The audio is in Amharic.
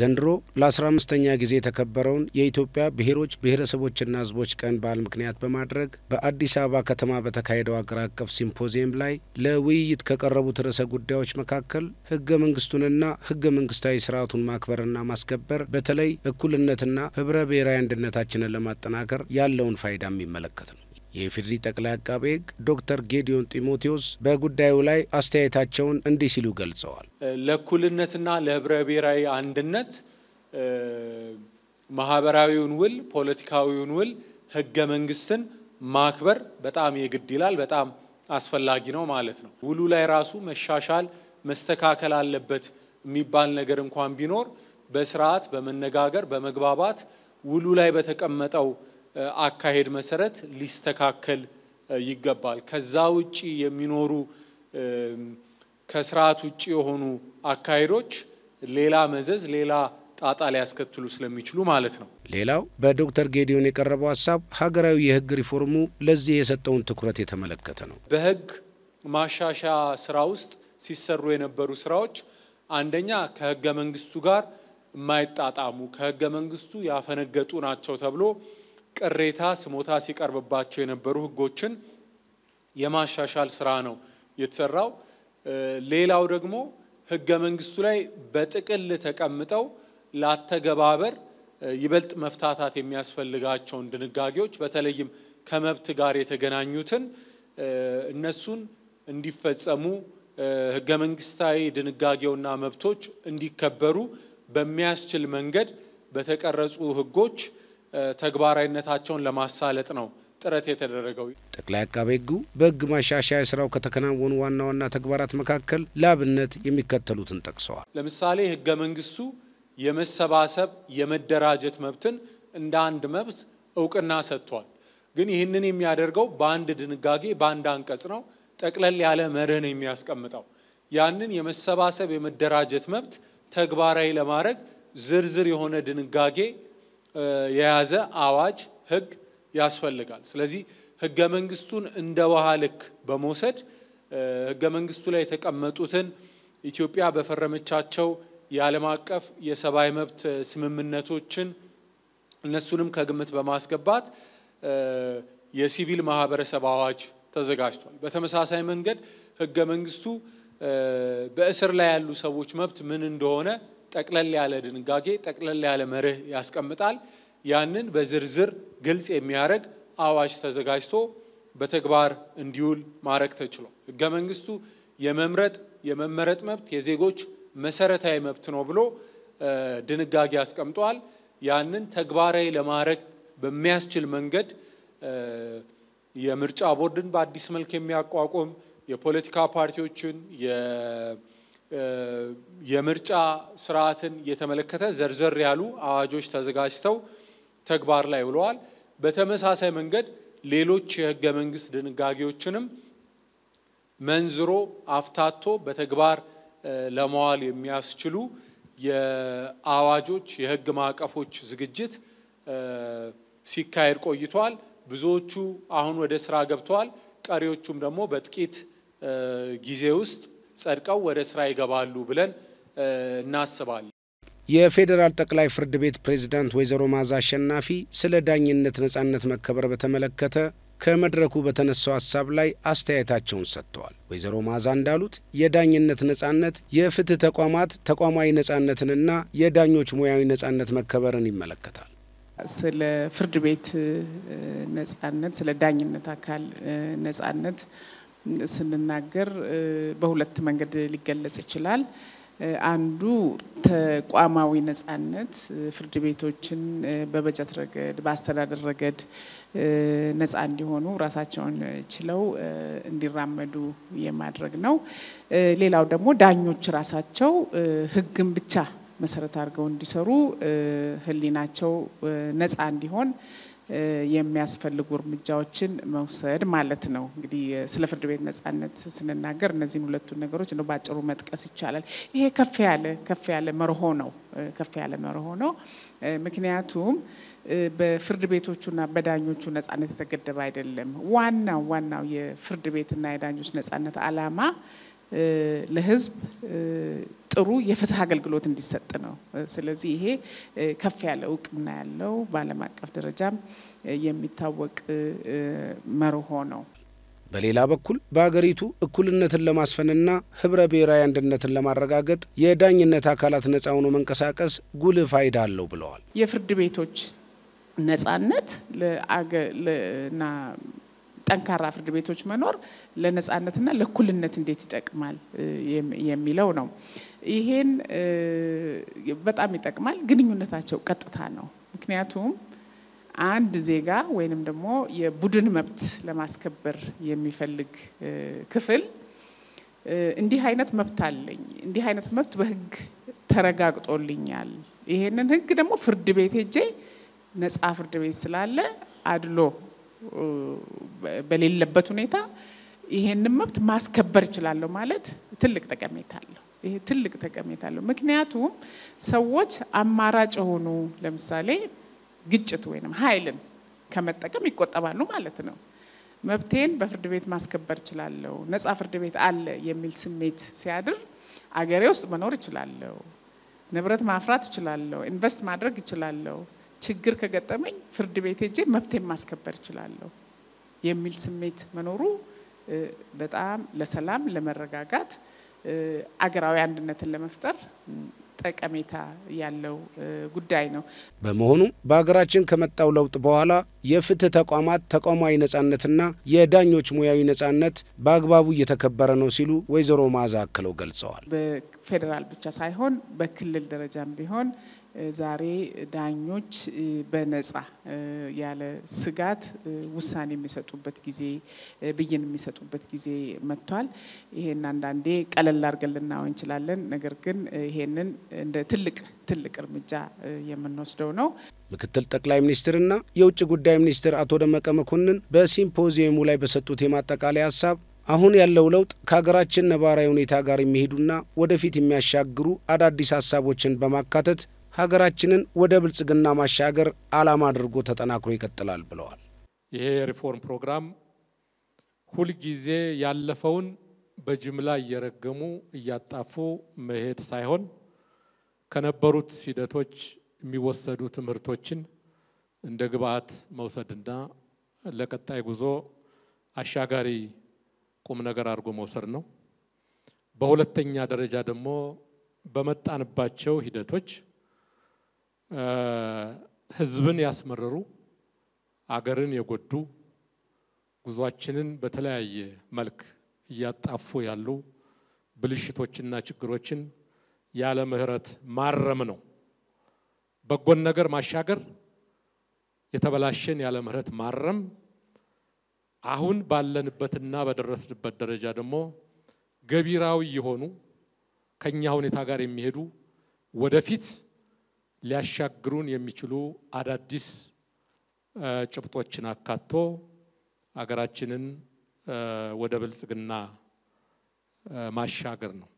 ዘንድሮ ለ15ኛ ጊዜ የተከበረውን የኢትዮጵያ ብሔሮች ብሔረሰቦችና ሕዝቦች ቀን በዓል ምክንያት በማድረግ በአዲስ አበባ ከተማ በተካሄደው አገር አቀፍ ሲምፖዚየም ላይ ለውይይት ከቀረቡት ርዕሰ ጉዳዮች መካከል ሕገ መንግስቱንና ሕገ መንግስታዊ ስርዓቱን ማክበርና ማስከበር በተለይ እኩልነትና ህብረ ብሔራዊ አንድነታችንን ለማጠናከር ያለውን ፋይዳ የሚመለከት ነው። የኢፌዴሪ ጠቅላይ አቃቤ ሕግ ዶክተር ጌዲዮን ጢሞቴዎስ በጉዳዩ ላይ አስተያየታቸውን እንዲህ ሲሉ ገልጸዋል። ለእኩልነትና ለህብረ ብሔራዊ አንድነት ማህበራዊውን ውል፣ ፖለቲካዊውን ውል፣ ህገ መንግስትን ማክበር በጣም የግድ ይላል፣ በጣም አስፈላጊ ነው ማለት ነው። ውሉ ላይ ራሱ መሻሻል መስተካከል አለበት የሚባል ነገር እንኳን ቢኖር በስርዓት በመነጋገር በመግባባት ውሉ ላይ በተቀመጠው አካሄድ መሰረት ሊስተካከል ይገባል። ከዛ ውጪ የሚኖሩ ከስርዓት ውጪ የሆኑ አካሄዶች ሌላ መዘዝ፣ ሌላ ጣጣ ሊያስከትሉ ስለሚችሉ ማለት ነው። ሌላው በዶክተር ጌዲዮን የቀረበው ሀሳብ ሀገራዊ የህግ ሪፎርሙ ለዚህ የሰጠውን ትኩረት የተመለከተ ነው። በህግ ማሻሻያ ስራ ውስጥ ሲሰሩ የነበሩ ስራዎች አንደኛ ከህገ መንግስቱ ጋር የማይጣጣሙ ከህገ መንግስቱ ያፈነገጡ ናቸው ተብሎ ቅሬታ፣ ስሞታ ሲቀርብባቸው የነበሩ ህጎችን የማሻሻል ስራ ነው የተሰራው። ሌላው ደግሞ ህገ መንግስቱ ላይ በጥቅል ተቀምጠው ላተገባበር ይበልጥ መፍታታት የሚያስፈልጋቸውን ድንጋጌዎች በተለይም ከመብት ጋር የተገናኙትን እነሱን እንዲፈጸሙ ህገ መንግስታዊ ድንጋጌውና መብቶች እንዲከበሩ በሚያስችል መንገድ በተቀረጹ ህጎች ተግባራዊነታቸውን ለማሳለጥ ነው ጥረት የተደረገው። ጠቅላይ አቃቤ ሕጉ በሕግ ማሻሻያ ስራው ከተከናወኑ ዋና ዋና ተግባራት መካከል ለአብነት የሚከተሉትን ጠቅሰዋል። ለምሳሌ ሕገ መንግስቱ የመሰባሰብ የመደራጀት መብትን እንደ አንድ መብት እውቅና ሰጥቷል። ግን ይህንን የሚያደርገው በአንድ ድንጋጌ በአንድ አንቀጽ ነው። ጠቅለል ያለ መርህን የሚያስቀምጠው። ያንን የመሰባሰብ የመደራጀት መብት ተግባራዊ ለማድረግ ዝርዝር የሆነ ድንጋጌ የያዘ አዋጅ ህግ ያስፈልጋል። ስለዚህ ህገ መንግስቱን እንደ ውሃ ልክ በመውሰድ ህገ መንግስቱ ላይ የተቀመጡትን ኢትዮጵያ በፈረመቻቸው የዓለም አቀፍ የሰብአዊ መብት ስምምነቶችን እነሱንም ከግምት በማስገባት የሲቪል ማህበረሰብ አዋጅ ተዘጋጅቷል። በተመሳሳይ መንገድ ህገ መንግስቱ በእስር ላይ ያሉ ሰዎች መብት ምን እንደሆነ ጠቅለል ያለ ድንጋጌ፣ ጠቅለል ያለ መርህ ያስቀምጣል። ያንን በዝርዝር ግልጽ የሚያደርግ አዋጅ ተዘጋጅቶ በተግባር እንዲውል ማድረግ ተችሎ ህገ መንግስቱ የመምረጥ የመመረጥ መብት የዜጎች መሰረታዊ መብት ነው ብሎ ድንጋጌ አስቀምጧል። ያንን ተግባራዊ ለማድረግ በሚያስችል መንገድ የምርጫ ቦርድን በአዲስ መልክ የሚያቋቁም የፖለቲካ ፓርቲዎችን የምርጫ ስርዓትን የተመለከተ ዘርዘር ያሉ አዋጆች ተዘጋጅተው ተግባር ላይ ውለዋል። በተመሳሳይ መንገድ ሌሎች የህገ መንግስት ድንጋጌዎችንም መንዝሮ አፍታቶ በተግባር ለመዋል የሚያስችሉ የአዋጆች የህግ ማዕቀፎች ዝግጅት ሲካሄድ ቆይቷል። ብዙዎቹ አሁን ወደ ስራ ገብተዋል። ቀሪዎቹም ደግሞ በጥቂት ጊዜ ውስጥ ጸድቀው ወደ ስራ ይገባሉ ብለን እናስባለን። የፌዴራል ጠቅላይ ፍርድ ቤት ፕሬዝዳንት ወይዘሮ ማዛ አሸናፊ ስለ ዳኝነት ነጻነት መከበር በተመለከተ ከመድረኩ በተነሳው ሀሳብ ላይ አስተያየታቸውን ሰጥተዋል። ወይዘሮ ማዛ እንዳሉት የዳኝነት ነጻነት የፍትህ ተቋማት ተቋማዊ ነጻነትንና የዳኞች ሙያዊ ነጻነት መከበርን ይመለከታል። ስለ ፍርድ ቤት ነጻነት፣ ስለ ዳኝነት አካል ነጻነት ስንናገር በሁለት መንገድ ሊገለጽ ይችላል። አንዱ ተቋማዊ ነጻነት ፍርድ ቤቶችን በበጀት ረገድ በአስተዳደር ረገድ ነጻ እንዲሆኑ ራሳቸውን ችለው እንዲራመዱ የማድረግ ነው። ሌላው ደግሞ ዳኞች ራሳቸው ሕግን ብቻ መሰረት አድርገው እንዲሰሩ ህሊናቸው ነጻ እንዲሆን የሚያስፈልጉ እርምጃዎችን መውሰድ ማለት ነው። እንግዲህ ስለ ፍርድ ቤት ነጻነት ስንናገር እነዚህን ሁለቱን ነገሮች እንደው ባጭሩ መጥቀስ ይቻላል። ይሄ ከፍ ያለ ከፍ ያለ መርሆ ነው ከፍ ያለ መርሆ ነው። ምክንያቱም በፍርድ ቤቶቹና በዳኞቹ ነጻነት የተገደበ አይደለም። ዋናው ዋናው የፍርድ ቤትና የዳኞች ነጻነት አላማ ለህዝብ ጥሩ የፍትህ አገልግሎት እንዲሰጥ ነው። ስለዚህ ይሄ ከፍ ያለ እውቅና ያለው በዓለም አቀፍ ደረጃም የሚታወቅ መርሆ ነው። በሌላ በኩል በሀገሪቱ እኩልነትን ለማስፈንና ህብረ ብሔራዊ አንድነትን ለማረጋገጥ የዳኝነት አካላት ነፃ ሆኖ መንቀሳቀስ ጉልህ ፋይዳ አለው ብለዋል። የፍርድ ቤቶች ነፃነት ጠንካራ ፍርድ ቤቶች መኖር ለነጻነትና ለእኩልነት እንዴት ይጠቅማል የሚለው ነው። ይሄን በጣም ይጠቅማል። ግንኙነታቸው ቀጥታ ነው። ምክንያቱም አንድ ዜጋ ወይንም ደግሞ የቡድን መብት ለማስከበር የሚፈልግ ክፍል እንዲህ አይነት መብት አለኝ፣ እንዲህ አይነት መብት በህግ ተረጋግጦልኛል፣ ይሄንን ህግ ደግሞ ፍርድ ቤት ሄጄ ነጻ ፍርድ ቤት ስላለ አድሎ በሌለበት ሁኔታ ይሄንን መብት ማስከበር እችላለሁ ማለት ትልቅ ጠቀሜታ አለው። ይሄ ትልቅ ጠቀሜታ አለው። ምክንያቱም ሰዎች አማራጭ የሆኑ ለምሳሌ ግጭት ወይንም ኃይልን ከመጠቀም ይቆጠባሉ ማለት ነው። መብቴን በፍርድ ቤት ማስከበር እችላለሁ፣ ነጻ ፍርድ ቤት አለ የሚል ስሜት ሲያድር አገሬ ውስጥ መኖር እችላለሁ፣ ንብረት ማፍራት እችላለሁ፣ ኢንቨስት ማድረግ እችላለሁ፣ ችግር ከገጠመኝ ፍርድ ቤት ሄጄ መብቴን ማስከበር እችላለሁ የሚል ስሜት መኖሩ በጣም ለሰላም፣ ለመረጋጋት፣ አገራዊ አንድነትን ለመፍጠር ጠቀሜታ ያለው ጉዳይ ነው። በመሆኑም በሀገራችን ከመጣው ለውጥ በኋላ የፍትህ ተቋማት ተቋማዊ ነጻነትና የዳኞች ሙያዊ ነጻነት በአግባቡ እየተከበረ ነው ሲሉ ወይዘሮ መዓዛ አክለው ገልጸዋል። በፌዴራል ብቻ ሳይሆን በክልል ደረጃም ቢሆን ዛሬ ዳኞች በነጻ ያለ ስጋት ውሳኔ የሚሰጡበት ጊዜ፣ ብይን የሚሰጡበት ጊዜ መጥቷል። ይሄን አንዳንዴ ቀለል አድርገን ልናየው እንችላለን። ነገር ግን ይሄንን እንደ ትልቅ ትልቅ እርምጃ የምንወስደው ነው። ምክትል ጠቅላይ ሚኒስትርና የውጭ ጉዳይ ሚኒስትር አቶ ደመቀ መኮንን በሲምፖዚየሙ ላይ በሰጡት የማጠቃለያ ሀሳብ አሁን ያለው ለውጥ ከሀገራችን ነባራዊ ሁኔታ ጋር የሚሄዱና ወደፊት የሚያሻግሩ አዳዲስ ሀሳቦችን በማካተት ሀገራችንን ወደ ብልጽግና ማሻገር ዓላማ አድርጎ ተጠናክሮ ይቀጥላል ብለዋል። ይሄ የሪፎርም ፕሮግራም ሁልጊዜ ያለፈውን በጅምላ እየረገሙ እያጣፉ መሄድ ሳይሆን ከነበሩት ሂደቶች የሚወሰዱ ትምህርቶችን እንደ ግብአት መውሰድና ለቀጣይ ጉዞ አሻጋሪ ቁም ነገር አድርጎ መውሰድ ነው። በሁለተኛ ደረጃ ደግሞ በመጣንባቸው ሂደቶች ህዝብን ያስመረሩ፣ አገርን የጎዱ፣ ጉዟችንን በተለያየ መልክ እያጣፉ ያሉ ብልሽቶችና ችግሮችን ያለ ምህረት ማረም ነው። በጎን ነገር ማሻገር፣ የተበላሸን ያለ ምህረት ማረም፣ አሁን ባለንበትና በደረስንበት ደረጃ ደግሞ ገቢራዊ የሆኑ ከኛ ሁኔታ ጋር የሚሄዱ ወደፊት ሊያሻግሩን የሚችሉ አዳዲስ ጭብጦችን አካቶ አገራችንን ወደ ብልጽግና ማሻገር ነው።